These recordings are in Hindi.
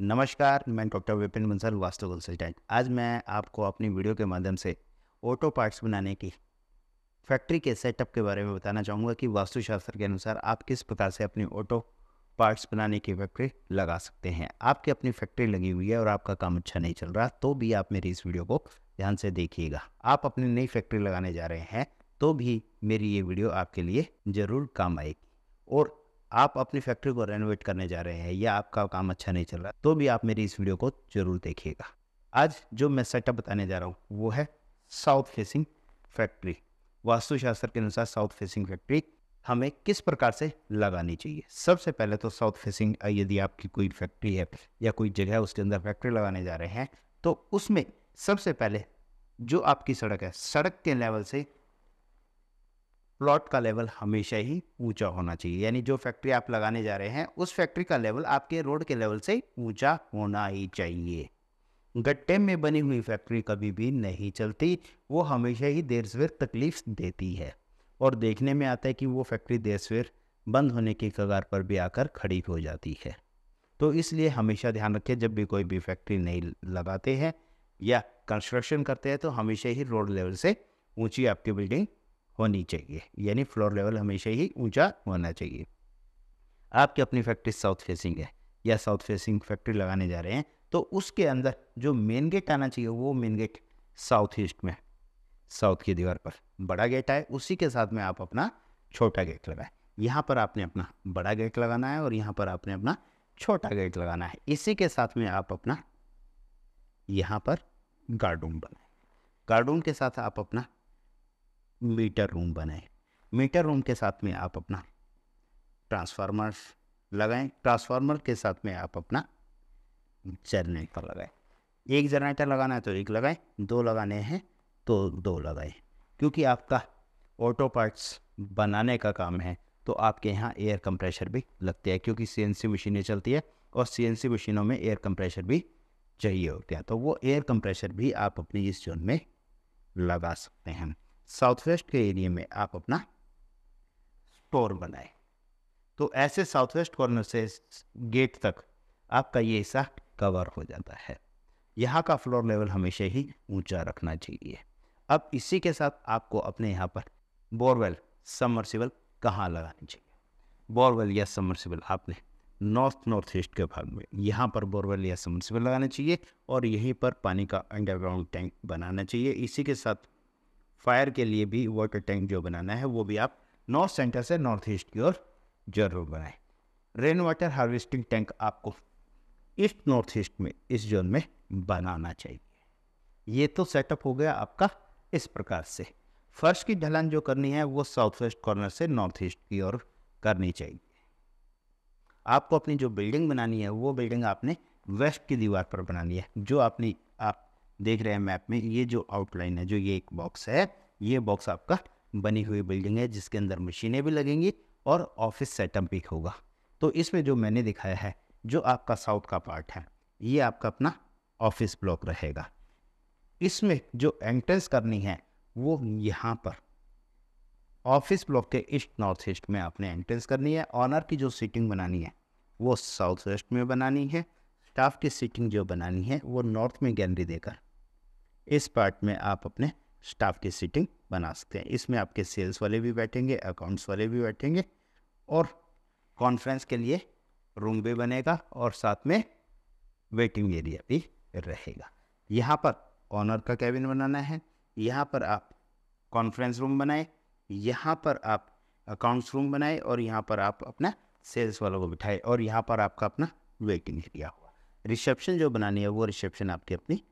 नमस्कार मैं डॉक्टर विपिन बंसल वास्तु कंसल्टेंट आज मैं आपको अपनी वीडियो के माध्यम से ऑटो पार्ट्स बनाने की फैक्ट्री के सेटअप के बारे में बताना चाहूँगा कि वास्तुशास्त्र के अनुसार आप किस प्रकार से अपनी ऑटो पार्ट्स बनाने की फैक्ट्री लगा सकते हैं आपकी अपनी फैक्ट्री लगी हुई है और आपका काम अच्छा नहीं चल रहा तो भी आप मेरी इस वीडियो को ध्यान से देखिएगा आप अपनी नई फैक्ट्री लगाने जा रहे हैं तो भी मेरी ये वीडियो आपके लिए ज़रूर काम आएगी और आप अपनी फैक्ट्री को रेनोवेट करने जा रहे हैं या आपका काम अच्छा नहीं चल रहा तो भी आप मेरी इस वीडियो को जरूर देखिएगा आज जो मैं सेटअप बताने जा रहा हूँ वो है साउथ फेसिंग फैक्ट्री वास्तुशास्त्र के अनुसार साउथ फेसिंग फैक्ट्री हमें किस प्रकार से लगानी चाहिए सबसे पहले तो साउथ फेसिंग यदि आपकी कोई फैक्ट्री है या कोई जगह है उसके अंदर फैक्ट्री लगाने जा रहे हैं तो उसमें सबसे पहले जो आपकी सड़क है सड़क के लेवल से प्लॉट का लेवल हमेशा ही ऊंचा होना चाहिए यानी जो फैक्ट्री आप लगाने जा रहे हैं उस फैक्ट्री का लेवल आपके रोड के लेवल से ऊंचा होना ही चाहिए गट्टे में बनी हुई फैक्ट्री कभी भी नहीं चलती वो हमेशा ही देर सवेर तकलीफ देती है और देखने में आता है कि वो फैक्ट्री देर सवेर बंद होने के कगार पर भी आकर खड़ी हो जाती है तो इसलिए हमेशा ध्यान रखें जब भी कोई भी फैक्ट्री नहीं लगाते हैं या कंस्ट्रक्शन करते हैं तो हमेशा ही रोड लेवल से ऊंची आपकी बिल्डिंग होनी चाहिए यानी फ्लोर लेवल हमेशा ही ऊंचा होना चाहिए आपकी अपनी फैक्ट्री साउथ फेसिंग है या साउथ फेसिंग फैक्ट्री लगाने जा रहे हैं तो उसके अंदर जो मेन गेट आना चाहिए वो मेन गेट साउथ ईस्ट में साउथ की दीवार पर बड़ा गेट आए उसी के साथ में आप अपना छोटा गेट लगाएं यहाँ पर आपने अपना बड़ा गेट लगाना है और यहाँ पर आपने अपना छोटा गेट लगाना है इसी के साथ में आप अपना यहाँ पर गार्डून बनाए गार्डून के साथ आप अपना मीटर रूम बनाएं मीटर रूम के साथ में आप अपना ट्रांसफार्मर लगाएं ट्रांसफार्मर के साथ में आप अपना जनरेटर लगाएं एक जनरेटर लगाना है तो एक लगाएं दो लगाने हैं तो दो लगाएं क्योंकि आपका ऑटो पार्ट्स बनाने का काम है तो आपके यहाँ एयर कंप्रेशर भी लगते हैं क्योंकि सीएनसी मशीनें चलती है और सीएनसी मशीनों में एयर कंप्रेशर भी चाहिए होते हैं तो वो एयर कंप्रेशर भी आप अपनी इस जोन में लगा सकते हैं साउथ वेस्ट के एरिया में आप अपना स्टोर बनाए तो ऐसे साउथ वेस्ट कॉर्नर से गेट तक आपका ये हिस्सा कवर हो जाता है यहाँ का फ्लोर लेवल हमेशा ही ऊंचा रखना चाहिए अब इसी के साथ आपको अपने यहाँ पर बोरवेल समरसिबल कहाँ लगानी चाहिए बोरवेल या समर्सिबल आपने नॉर्थ नॉर्थ ईस्ट के भाग में यहाँ पर बोरवेल या समरसिबल लगाना चाहिए और यहीं पर पानी का अंडरग्राउंड टैंक बनाना चाहिए इसी के साथ फायर के लिए भी वाटर टैंक जो बनाना है वो भी आप नॉर्थ सेंटर से नॉर्थ ईस्ट की ओर जरूर बनाएं रेन वाटर हार्वेस्टिंग टैंक आपको ईस्ट नॉर्थ ईस्ट में इस जोन में बनाना चाहिए ये तो सेटअप हो गया आपका इस प्रकार से फर्श की ढलान जो करनी है वो साउथ वेस्ट कॉर्नर से नॉर्थ ईस्ट की ओर करनी चाहिए आपको अपनी जो बिल्डिंग बनानी है वो बिल्डिंग आपने वेस्ट की दीवार पर बनानी है जो आपने आप देख रहे हैं मैप में ये जो आउटलाइन है जो ये एक बॉक्स है ये बॉक्स आपका बनी हुई बिल्डिंग है जिसके अंदर मशीनें भी लगेंगी और ऑफिस सेटअप भी होगा तो इसमें जो मैंने दिखाया है जो आपका साउथ का पार्ट है ये आपका अपना ऑफिस ब्लॉक रहेगा इसमें जो एंट्रेंस करनी है वो यहाँ पर ऑफिस ब्लॉक के ईस्ट नॉर्थ ईस्ट में आपने एंट्रेंस करनी है ऑनर की जो सीटिंग बनानी है वो साउथ वेस्ट में बनानी है स्टाफ की सीटिंग जो बनानी है वो नॉर्थ में गैलरी देकर इस पार्ट में आप अपने स्टाफ की सीटिंग बना सकते हैं इसमें आपके सेल्स वाले भी बैठेंगे अकाउंट्स वाले भी बैठेंगे और कॉन्फ्रेंस के लिए रूम भी बनेगा और साथ में वेटिंग एरिया भी रहेगा यहाँ पर ऑनर का कैबिन बनाना है यहाँ पर आप कॉन्फ्रेंस रूम बनाए यहाँ पर आप अकाउंट्स रूम बनाए और यहाँ पर आप अपना सेल्स वालों को बिठाए और यहाँ पर आपका अपना वेटिंग एरिया हुआ रिसेप्शन जो बनानी है वो रिसेप्शन आपकी अपनी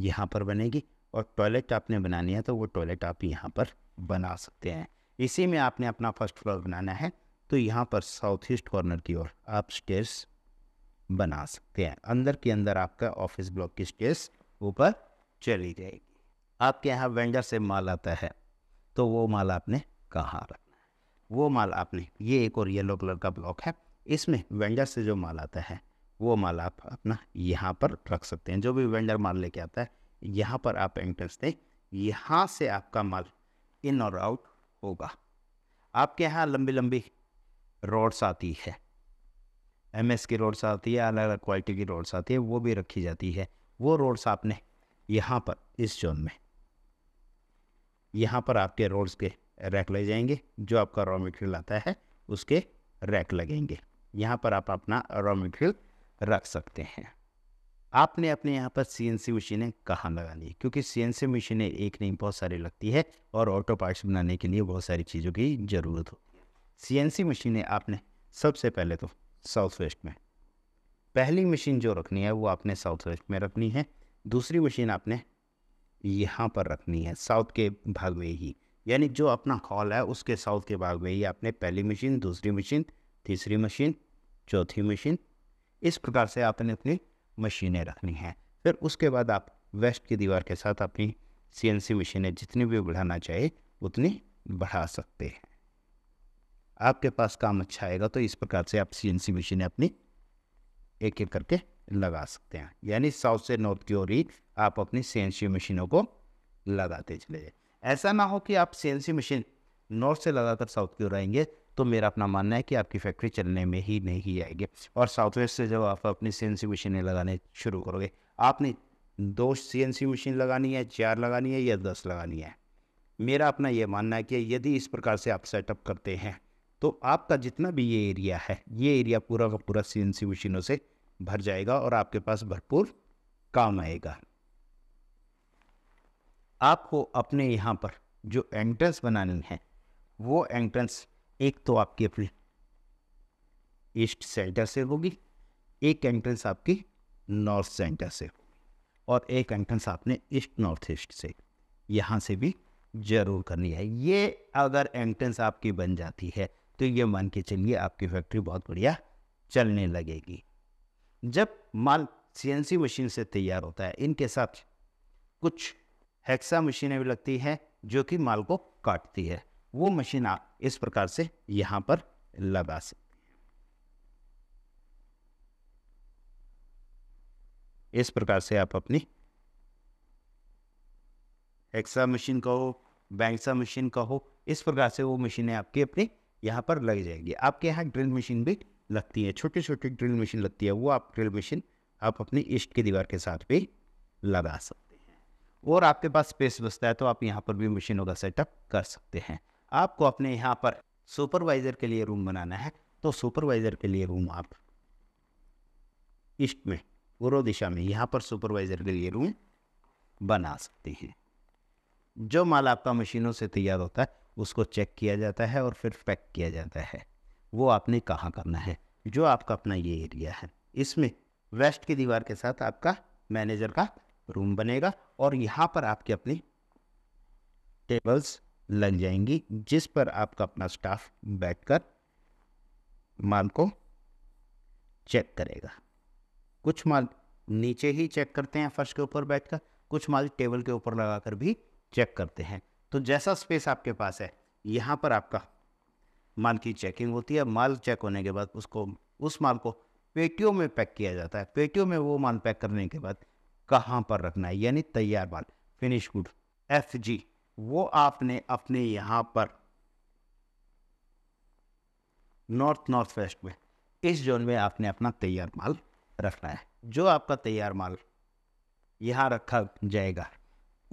यहाँ पर बनेगी और टॉयलेट आपने बनानी है तो वो टॉयलेट आप यहाँ पर बना सकते हैं इसी में आपने अपना फर्स्ट फ्लोर बनाना है तो यहाँ पर साउथ ईस्ट कॉर्नर की ओर आप स्टेयर्स बना सकते हैं अंदर के अंदर आपका ऑफिस ब्लॉक की स्टेयर्स ऊपर चली जाएगी आपके यहाँ वेंडर से माल आता है तो वो माल आपने कहाँ रखना है वो माल आपने ये एक और येलो कलर का ब्लॉक है इसमें वेंडर से जो माल आता है वो माल आप अपना यहाँ पर रख सकते हैं जो भी वेंडर माल लेके आता है यहाँ पर आप एंट्रेंस दें यहाँ से आपका माल इन और आउट होगा आपके यहाँ लंबी लंबी रोड्स आती है एम की रोड्स आती है अलग अलग क्वालिटी की रोड्स आती है वो भी रखी जाती है वो रोड्स आपने यहाँ पर इस जोन में यहाँ पर आपके रोड्स के रैक ले जाएंगे जो आपका रॉ मटेरियल आता है उसके रैक लगेंगे यहाँ पर आप अपना रॉ मटेरियल रख सकते हैं आपने अपने यहाँ पर सी एन सी मशीनें कहाँ लगानी है क्योंकि सी एन सी मशीनें एक नहीं बहुत सारी लगती है और ऑटो पार्ट्स बनाने के लिए बहुत सारी चीज़ों की ज़रूरत होती है सी एन सी मशीनें आपने सबसे पहले तो साउथ वेस्ट में पहली मशीन जो रखनी है वो आपने साउथ वेस्ट में रखनी है दूसरी मशीन आपने यहाँ पर रखनी है साउथ के भाग में ही यानी जो अपना हॉल है उसके साउथ के भाग में ही आपने पहली मशीन दूसरी मशीन तीसरी मशीन चौथी मशीन इस प्रकार से आपने अपनी मशीनें रखनी हैं फिर उसके बाद आप वेस्ट की दीवार के साथ अपनी सीएनसी मशीनें जितनी भी बढ़ाना चाहिए उतनी बढ़ा सकते हैं आपके पास काम अच्छा आएगा तो इस प्रकार से आप सीएनसी मशीनें अपनी एक एक करके लगा सकते हैं यानी साउथ से नॉर्थ की ओर ही आप अपनी सीएनसी मशीनों को लगाते चले जाए ऐसा ना हो कि आप सीएनसी मशीन नॉर्थ से लगाकर साउथ की ओर आएंगे तो मेरा अपना मानना है कि आपकी फैक्ट्री चलने में ही नहीं आएगी और वेस्ट से जब आप अपनी सी एन सी मशीनें लगाने शुरू करोगे आपने दो सी एन सी मशीन लगानी है चार लगानी है या दस लगानी है मेरा अपना ये मानना है कि यदि इस प्रकार से आप सेटअप करते हैं तो आपका जितना भी ये एरिया है ये एरिया पूरा का पूरा सी एन सी मशीनों से भर जाएगा और आपके पास भरपूर काम आएगा आपको अपने यहाँ पर जो एंट्रेंस बनानी है वो एंट्रेंस एक तो आपकी अपनी ईस्ट सेंटर से होगी एक एंट्रेंस आपकी नॉर्थ सेंटर से होगी और एक एंट्रेंस आपने ईस्ट नॉर्थ ईस्ट से यहाँ से भी जरूर करनी है ये अगर एंट्रेंस आपकी बन जाती है तो ये मान के चलिए आपकी फैक्ट्री बहुत बढ़िया चलने लगेगी जब माल सीएनसी मशीन से तैयार होता है इनके साथ कुछ हेक्सा मशीनें भी लगती हैं जो कि माल को काटती है वो मशीन आप इस प्रकार से यहाँ पर लगा सकते हैं इस प्रकार से आप अपनी एक्सा मशीन का हो बैंक्सा मशीन का हो इस प्रकार से वो मशीनें आपकी अपनी यहाँ पर लग जाएगी आपके यहाँ ड्रिल मशीन भी लगती है छोटी छोटी ड्रिल मशीन लगती है वो आप ड्रिल मशीन आप अपनी इष्ट की दीवार के साथ भी लगा सकते हैं और आपके पास स्पेस बचता है तो आप यहाँ पर भी मशीनों का सेटअप कर सकते हैं आपको अपने यहाँ पर सुपरवाइज़र के लिए रूम बनाना है तो सुपरवाइज़र के लिए रूम आप ईस्ट में पूर्व दिशा में यहाँ पर सुपरवाइज़र के लिए रूम बना सकते हैं जो माल आपका मशीनों से तैयार होता है उसको चेक किया जाता है और फिर पैक किया जाता है वो आपने कहाँ करना है जो आपका अपना ये एरिया है इसमें वेस्ट की दीवार के साथ आपका मैनेजर का रूम बनेगा और यहाँ पर आपके अपनी टेबल्स लग जाएंगी जिस पर आपका अपना स्टाफ बैठकर माल को चेक करेगा कुछ माल नीचे ही चेक करते हैं फर्श के ऊपर बैठकर कुछ माल टेबल के ऊपर लगाकर भी चेक करते हैं तो जैसा स्पेस आपके पास है यहाँ पर आपका माल की चेकिंग होती है माल चेक होने के बाद उसको उस माल को पेटियों में पैक किया जाता है पेटियों में वो माल पैक करने के बाद कहाँ पर रखना है यानी तैयार माल फिनिश गुड एफ जी वो आपने अपने यहाँ पर नॉर्थ नॉर्थ वेस्ट में इस जोन में आपने अपना तैयार माल रखना है जो आपका तैयार माल यहाँ रखा जाएगा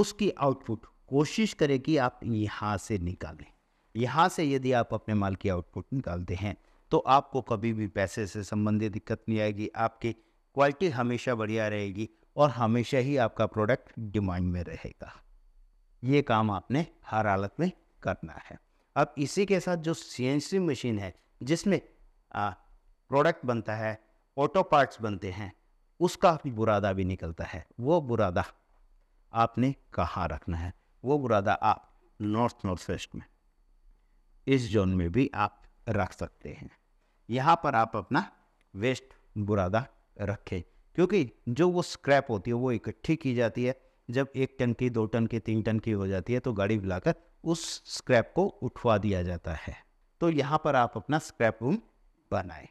उसकी आउटपुट कोशिश करें कि आप यहाँ से निकालें यहाँ से यदि आप अपने माल की आउटपुट निकालते हैं तो आपको कभी भी पैसे से संबंधित दिक्कत नहीं आएगी आपकी क्वालिटी हमेशा बढ़िया रहेगी और हमेशा ही आपका प्रोडक्ट डिमांड में रहेगा ये काम आपने हर हालत में करना है अब इसी के साथ जो सी मशीन है जिसमें प्रोडक्ट बनता है ऑटो पार्ट्स बनते हैं उसका भी बुरादा भी निकलता है वो बुरादा आपने कहाँ रखना है वो बुरादा आप नॉर्थ नॉर्थ वेस्ट में इस जोन में भी आप रख सकते हैं यहाँ पर आप अपना वेस्ट बुरादा रखें क्योंकि जो वो स्क्रैप होती है वो इकट्ठी की जाती है जब एक टन की दो टन की तीन टन की हो जाती है तो गाड़ी बुलाकर उस स्क्रैप को उठवा दिया जाता है तो यहाँ पर आप अपना स्क्रैप रूम बनाएं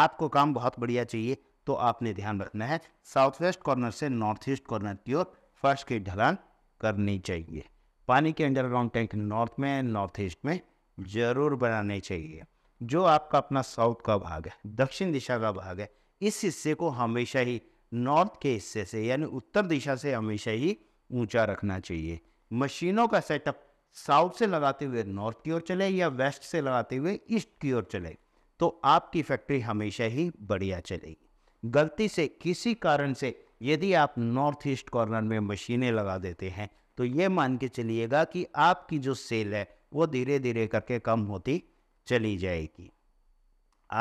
आपको काम बहुत बढ़िया चाहिए तो आपने ध्यान रखना है साउथ वेस्ट कॉर्नर से नॉर्थ ईस्ट कॉर्नर की ओर फर्श की ढलान करनी चाहिए पानी के अंडरग्राउंड टैंक नॉर्थ में नॉर्थ ईस्ट में जरूर बनाने चाहिए जो आपका अपना साउथ का भाग है दक्षिण दिशा का भाग है इस हिस्से को हमेशा ही नॉर्थ के हिस्से से यानी उत्तर दिशा से हमेशा ही ऊंचा रखना चाहिए मशीनों का सेटअप साउथ से लगाते हुए नॉर्थ की ओर चले या वेस्ट से लगाते हुए ईस्ट की ओर चले तो आपकी फैक्ट्री हमेशा ही बढ़िया चलेगी गलती से किसी कारण से यदि आप नॉर्थ ईस्ट कॉर्नर में मशीनें लगा देते हैं तो ये मान के चलिएगा कि आपकी जो सेल है वो धीरे धीरे करके कम होती चली जाएगी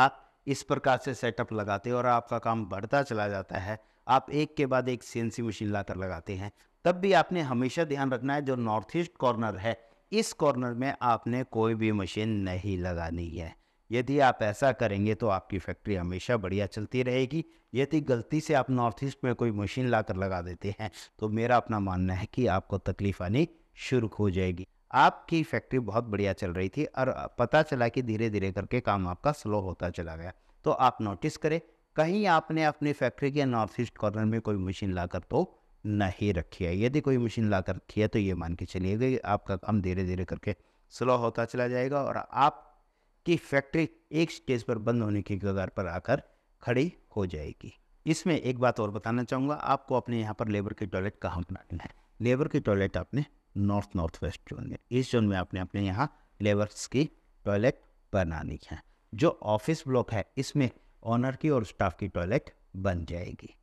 आप इस प्रकार से सेटअप लगाते हैं और आपका काम बढ़ता चला जाता है आप एक के बाद एक सी मशीन ला लगाते हैं तब भी आपने हमेशा ध्यान रखना है जो नॉर्थ ईस्ट कॉर्नर है इस कॉर्नर में आपने कोई भी मशीन नहीं लगानी है यदि आप ऐसा करेंगे तो आपकी फैक्ट्री हमेशा बढ़िया चलती रहेगी यदि गलती से आप नॉर्थ ईस्ट में कोई मशीन लाकर लगा देते हैं तो मेरा अपना मानना है कि आपको तकलीफ आनी शुरू हो जाएगी आपकी फैक्ट्री बहुत बढ़िया चल रही थी और पता चला कि धीरे धीरे करके काम आपका स्लो होता चला गया तो आप नोटिस करें कहीं आपने अपनी फैक्ट्री के नॉर्थ ईस्ट कॉर्नर में कोई मशीन ला कर तो नहीं रखी है यदि कोई मशीन ला कर रखी है तो ये मान के चलिएगा कि आपका काम धीरे धीरे करके स्लो होता चला जाएगा और आपकी फैक्ट्री एक स्टेज पर बंद होने की कगार पर आकर खड़ी हो जाएगी इसमें एक बात और बताना चाहूँगा आपको अपने यहाँ पर लेबर की टॉयलेट कहाँ बनाना है लेबर की टॉयलेट आपने नॉर्थ नॉर्थ वेस्ट जोन में इस जोन में आपने अपने यहाँ लेबर्स की टॉयलेट बनानी है जो ऑफिस ब्लॉक है इसमें ऑनर की और स्टाफ की टॉयलेट बन जाएगी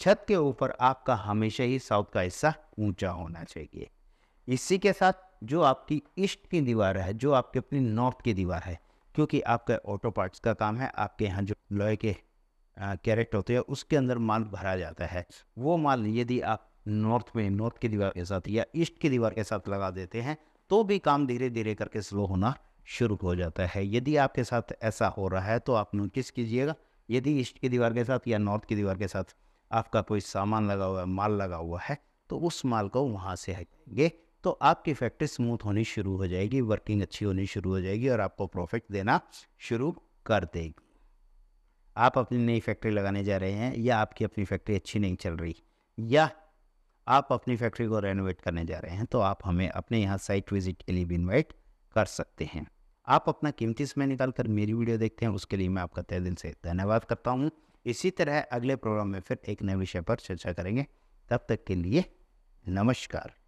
छत के ऊपर आपका हमेशा ही साउथ का हिस्सा ऊंचा होना चाहिए इसी के साथ जो आपकी ईस्ट की दीवार है जो आपकी अपनी नॉर्थ की दीवार है क्योंकि आपके ऑटो पार्ट्स का काम है आपके यहाँ जो लोहे के कैरेट होते हैं उसके अंदर माल भरा जाता है वो माल यदि आप नॉर्थ में नॉर्थ की दीवार के साथ या ईस्ट की दीवार के साथ लगा देते हैं तो भी काम धीरे धीरे करके स्लो होना शुरू हो जाता है यदि आपके साथ ऐसा हो रहा है तो आप नोटिस कीजिएगा यदि ईस्ट की दीवार के साथ या नॉर्थ की दीवार के साथ आपका कोई सामान लगा हुआ है माल लगा हुआ है तो उस माल को वहाँ से हटेंगे तो आपकी फैक्ट्री स्मूथ होनी शुरू हो जाएगी वर्किंग अच्छी होनी शुरू हो जाएगी और आपको प्रॉफिट देना शुरू कर देगी आप अपनी नई फैक्ट्री लगाने जा रहे हैं या आपकी अपनी फैक्ट्री अच्छी नहीं चल रही या आप अपनी फैक्ट्री को रेनोवेट करने जा रहे हैं तो आप हमें अपने यहाँ साइट विजिट के लिए भी इन्वाइट कर सकते हैं आप अपना कीमती समय निकाल कर मेरी वीडियो देखते हैं उसके लिए मैं आपका तय दिल से धन्यवाद करता हूँ इसी तरह अगले प्रोग्राम में फिर एक नए विषय पर चर्चा करेंगे तब तक के लिए नमस्कार